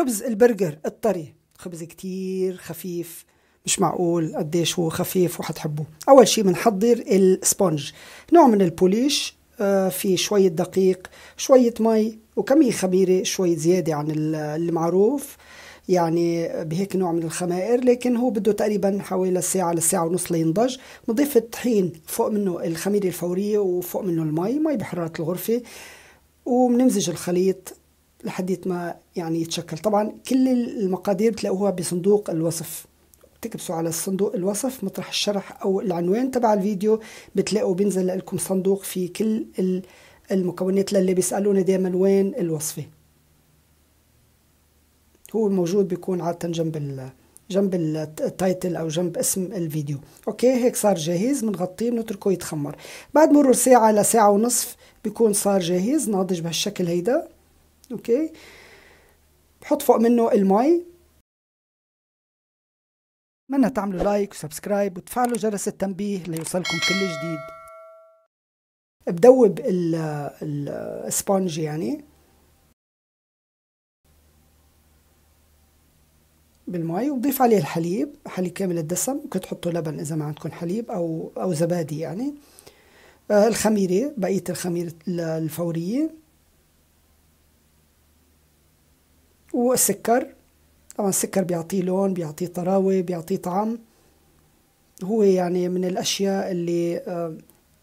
خبز البرجر الطري خبز كتير خفيف مش معقول قديش هو خفيف وحتحبوه اول شيء بنحضر السبونج نوع من البوليش آه، في شوية دقيق شوية مي وكمية خميرة شوي زيادة عن المعروف يعني بهيك نوع من الخمائر لكن هو بده تقريبا حوالي ساعة لساعة ونص لينضج نضيف الطحين فوق منه الخميرة الفورية وفوق منه المي مي بحرارة الغرفة وبنمزج الخليط لحد ما يعني يتشكل طبعا كل المقادير بتلاقوها بصندوق الوصف تكبسوا على الصندوق الوصف مطرح الشرح او العنوان تبع الفيديو بتلاقوا بينزل لكم صندوق فيه كل المكونات للي بيسالونا دائما وين الوصفه هو موجود بيكون عاده جنب ال جنب التايتل او جنب اسم الفيديو اوكي هيك صار جاهز بنغطيه بنتركه يتخمر بعد مرور ساعه لساعه ونصف بيكون صار جاهز ناضج بهالشكل هيدا اوكي بحط فوق منه المي اتمنى تعملوا لايك وسبسكرايب وتفعلوا جرس التنبيه ليوصلكم كل جديد بدوب الاسبونج يعني بالماء وبضيف عليه الحليب حليب كامل الدسم ممكن تحطوا لبن اذا ما عندكم حليب او او زبادي يعني آه، الخميره بقيه الخميره الفوريه والسكر طبعا السكر بيعطيه لون بيعطيه طراوة بيعطيه طعم هو يعني من الأشياء اللي آه،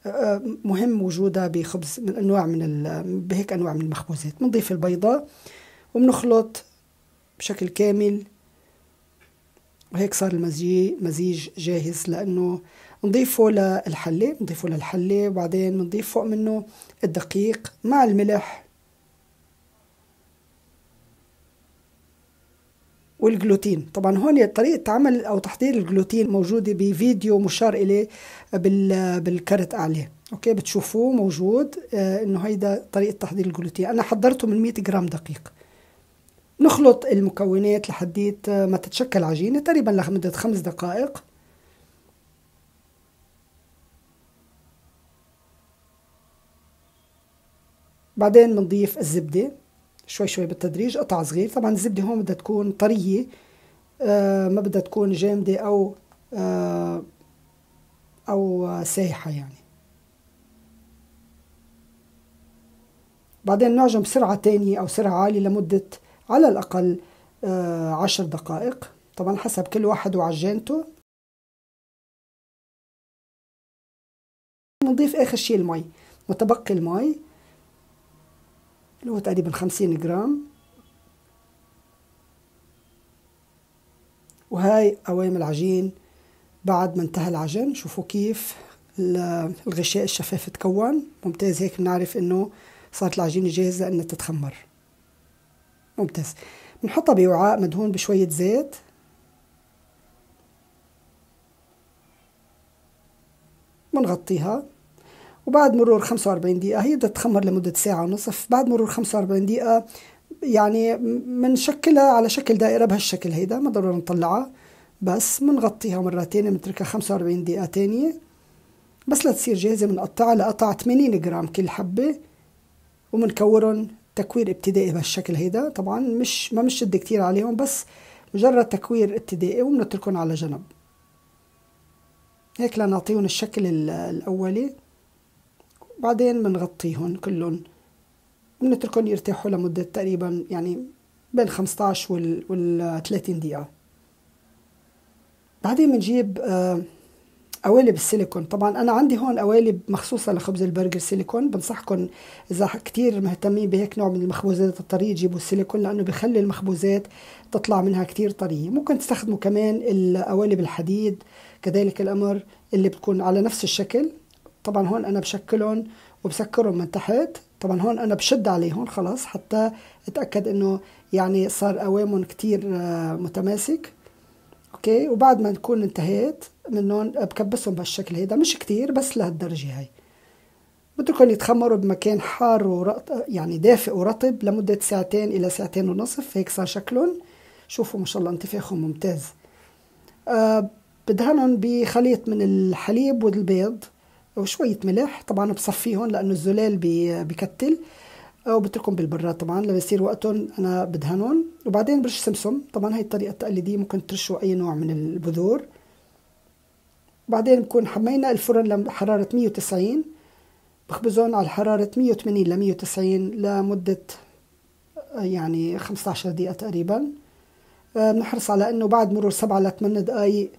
آه، آه، مهم وجودها بخبز من أنواع من بهيك أنواع من المخبوزات بنضيف البيضة وبنخلط بشكل كامل وهيك صار المزيج مزيج جاهز لأنه نضيفه للحلة نضيفه للحلة وبعدين بنضيف فوق منه الدقيق مع الملح والجلوتين طبعا هون طريقة عمل أو تحضير الجلوتين موجودة بفيديو مشار إليه بالكرت عليه أوكي بتشوفوه موجود آه إنه هيدا طريقة تحضير الجلوتين أنا حضرته من 100 جرام دقيق نخلط المكونات لحديت آه، ما تتشكل عجينة تقريبا لمدة خمس دقائق بعدين بنضيف الزبدة شوي شوي بالتدريج قطع صغير طبعا الزبده هون بدها تكون طريه آه، ما بدها تكون جامده او آه، او آه، سايحه يعني بعدين نعجن بسرعه تانية او سرعه عاليه لمده على الاقل عشر دقائق طبعا حسب كل واحد وعجانته نضيف اخر شيء المي متبقي المي اللي هو تقريبا خمسين جرام وهاي قوام العجين بعد ما انتهى العجن شوفوا كيف الغشاء الشفاف تكون ممتاز هيك بنعرف انه صارت العجينة جاهزة انها تتخمر ممتاز بنحطها بوعاء مدهون بشوية زيت ونغطيها وبعد مرور 45 دقيقة هي بدها تخمر لمدة ساعة ونصف بعد مرور 45 دقيقة يعني بنشكلها على شكل دائرة بهالشكل هيدا ما ضروري نطلعها بس بنغطيها مرة تانية بنتركها 45 دقيقة تانية بس لتصير جاهزة بنقطعها لقطع 80 جرام كل حبة وبنكورهم تكوير ابتدائي بهالشكل هيدا طبعا مش ما بنشد كتير عليهم بس مجرد تكوير ابتدائي وبنتركهم على جنب هيك لنعطيهم الشكل الأولي بعدين بنغطيهم كلهم بنتركهم يرتاحوا لمدة تقريبا يعني بين 15 وال, وال 30 دقيقة بعدين بنجيب آه، قوالب السيليكون طبعا انا عندي هون قوالب مخصوصه لخبز البرجر سيليكون بنصحكم اذا كتير مهتمين بهيك نوع من المخبوزات الطريه جيبوا السيليكون لانه بخلي المخبوزات تطلع منها كتير طريه ممكن تستخدموا كمان القوالب الحديد كذلك الامر اللي بتكون على نفس الشكل طبعا هون انا بشكلهم وبسكرهم من تحت طبعا هون انا بشد عليهم خلاص حتى اتاكد انه يعني صار قوامهم كتير آه، متماسك اوكي وبعد ما نكون انتهيت منهم بكبسهم بهالشكل هيدا مش كتير بس لهالدرجه هاي بتركهم يتخمروا بمكان حار ورط يعني دافئ ورطب لمدة ساعتين إلى ساعتين ونصف هيك صار شكلهم شوفوا ما شاء الله انتفاخهم ممتاز أه بدهنهم بخليط من الحليب والبيض وشويه ملح طبعا بصفيهم لانه الزلال بكتل وبتركهم بالبراد طبعا لما يصير وقتهم انا بدهنهم وبعدين برش سمسم طبعا هي الطريقه التقليديه ممكن ترشوا اي نوع من البذور بعدين بكون حمينا الفرن لحرارة 190 بخبزهم على حرارة 180 ل 190 لمدة يعني 15 دقيقة تقريبا بنحرص على انه بعد مرور 7 ل 8 دقايق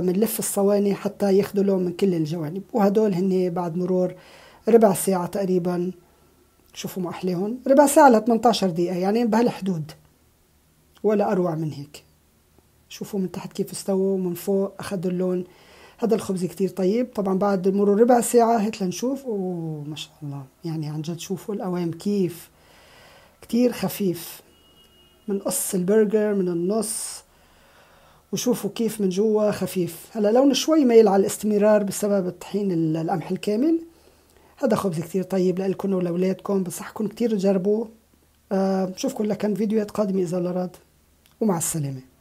بنلف آه، الصواني حتى لون من كل الجوانب وهدول هن بعد مرور ربع ساعة تقريبا شوفوا ما أحليهم ربع ساعة ل 18 دقيقة يعني بهالحدود ولا أروع من هيك شوفوا من تحت كيف استووا ومن فوق أخذوا اللون هذا الخبز كتير طيب طبعا بعد مرور ربع ساعة هيك لنشوف ما شاء الله يعني عن جد شوفوا القوام كيف كتير خفيف من قص البرجر من النص وشوفوا كيف من جوا خفيف هلا لونه شوي مايل على الاستمرار بسبب الطحين القمح الكامل هذا خبز كتير طيب لإلكن ولأولادكم بنصحكم كتير تجربوه آه، بشوفكم لكم فيديوهات قادمة إذا الله راد ومع السلامة